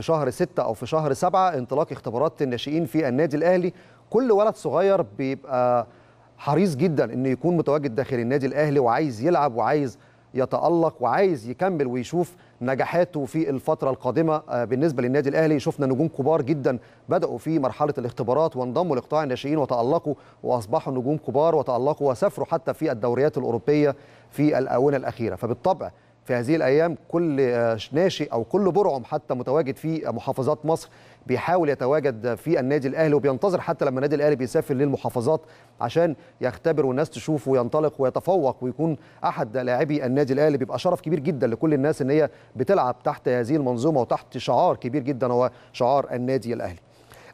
في شهر 6 او في شهر 7 انطلاق اختبارات الناشئين في النادي الاهلي كل ولد صغير بيبقى حريص جدا انه يكون متواجد داخل النادي الاهلي وعايز يلعب وعايز يتالق وعايز يكمل ويشوف نجاحاته في الفتره القادمه آه، بالنسبه للنادي الاهلي شفنا نجوم كبار جدا بداوا في مرحله الاختبارات وانضموا لقطاع الناشئين وتالقوا واصبحوا نجوم كبار وتالقوا وسافروا حتى في الدوريات الاوروبيه في الاونه الاخيره فبالطبع في هذه الايام كل آه، ناشئ او كل برعم حتى متواجد في محافظات مصر بيحاول يتواجد في النادي الاهلي وبينتظر حتى لما النادي الاهلي بيسافر للمحافظات عشان يختبر والناس تشوفه وينطلق ويتفوق ويكون احد لاعبي النادي الاهلي بيبقى شرف كبير جدا لكل الناس ان هي بتلعب تحت هذه المنظومه وتحت شعار كبير جدا هو شعار النادي الاهلي.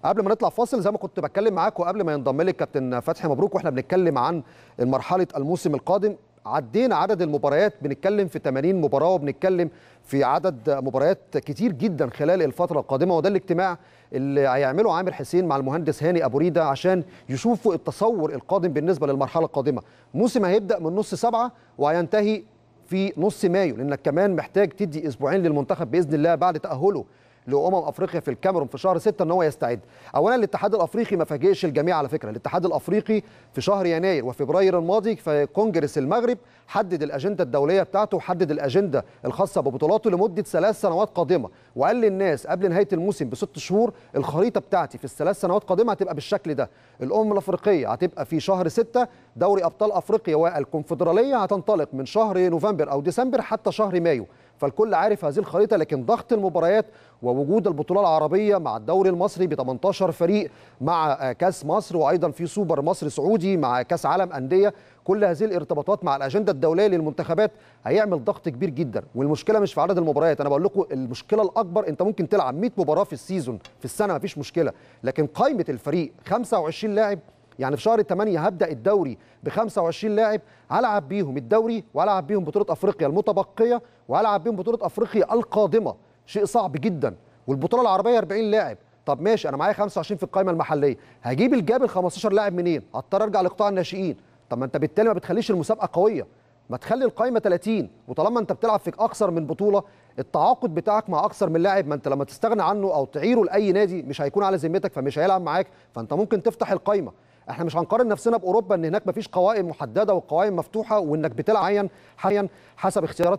قبل ما نطلع فاصل زي ما كنت بتكلم معاك وقبل ما ينضم لك كابتن فتحي مبروك واحنا بنتكلم عن مرحله الموسم القادم عدينا عدد المباريات بنتكلم في 80 مباراه وبنتكلم في عدد مباريات كتير جدا خلال الفتره القادمه وده الاجتماع اللي هيعمله عامر حسين مع المهندس هاني ابو ريده عشان يشوفوا التصور القادم بالنسبه للمرحله القادمه موسم هيبدا من نص سبعة وهينتهي في نص مايو لانك كمان محتاج تدي اسبوعين للمنتخب باذن الله بعد تاهله لامم افريقيا في الكاميرون في شهر 6 ان هو يستعد اولا الاتحاد الافريقي ما فاجئش الجميع على فكره الاتحاد الافريقي في شهر يناير وفبراير الماضي في كونجرس المغرب حدد الاجنده الدوليه بتاعته وحدد الاجنده الخاصه ببطولاته لمده ثلاث سنوات قادمه وقال للناس قبل نهايه الموسم بست شهور الخريطه بتاعتي في الثلاث سنوات قادمه هتبقى بالشكل ده الامم الافريقيه هتبقى في شهر 6 دوري ابطال افريقيا والكونفدراليه هتنطلق من شهر نوفمبر او ديسمبر حتى شهر مايو فالكل عارف هذه الخريطه لكن ضغط المباريات ووجود البطوله العربيه مع الدوري المصري ب 18 فريق مع كاس مصر وايضا في سوبر مصر سعودي مع كاس عالم انديه كل هذه الارتباطات مع الاجنده الدوليه للمنتخبات هيعمل ضغط كبير جدا والمشكله مش في عدد المباريات انا بقول لكم المشكله الاكبر انت ممكن تلعب 100 مباراه في السيزون في السنه مفيش مشكله لكن قائمه الفريق 25 لاعب يعني في شهر 8 هبدا الدوري ب 25 لاعب هلعب بيهم الدوري والعب بيهم بطوله افريقيا المتبقيه والعب بيهم بطوله افريقيا القادمه شيء صعب جدا والبطوله العربيه 40 لاعب طب ماشي انا معايا 25 في القائمه المحليه هجيب الجاب ال 15 لاعب منين هضطر ارجع لقطاع الناشئين طب ما انت بالتالي ما بتخليش المسابقه قويه ما تخلي القائمه 30 وطالما انت بتلعب في اكثر من بطوله التعاقد بتاعك مع اكثر من لاعب ما انت لما تستغنى عنه او تعيره لاي نادي مش هيكون على ذمتك فمش هيلعب معاك فانت ممكن تفتح القائمه احنا مش هنقارن نفسنا باوروبا ان هناك مفيش قوائم محدده والقوائم مفتوحه وانك بتلعب حاليا حسب اختيارات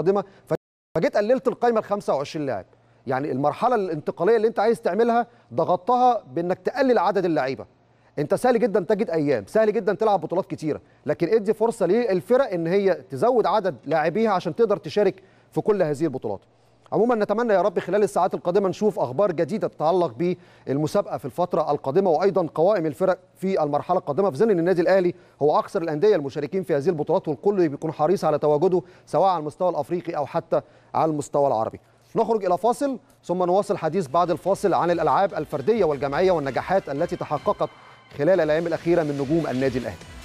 القادمه فجيت قللت القائمه ل 25 لاعب يعني المرحله الانتقاليه اللي انت عايز تعملها ضغطتها بانك تقلل عدد اللعيبه انت سهل جدا تجد ايام سهل جدا تلعب بطولات كتيره لكن ادي فرصه للفرق ان هي تزود عدد لاعبيها عشان تقدر تشارك في كل هذه البطولات عموما نتمنى يا رب خلال الساعات القادمه نشوف اخبار جديده تتعلق بالمسابقه في الفتره القادمه وايضا قوائم الفرق في المرحله القادمه في ظل ان النادي الاهلي هو اكثر الانديه المشاركين في هذه البطولات والكل بيكون حريص على تواجده سواء على المستوى الافريقي او حتى على المستوى العربي نخرج إلى فاصل ثم نواصل حديث بعد الفاصل عن الألعاب الفردية والجمعيه والنجاحات التي تحققت خلال الايام الاخيره من نجوم النادي الاهلي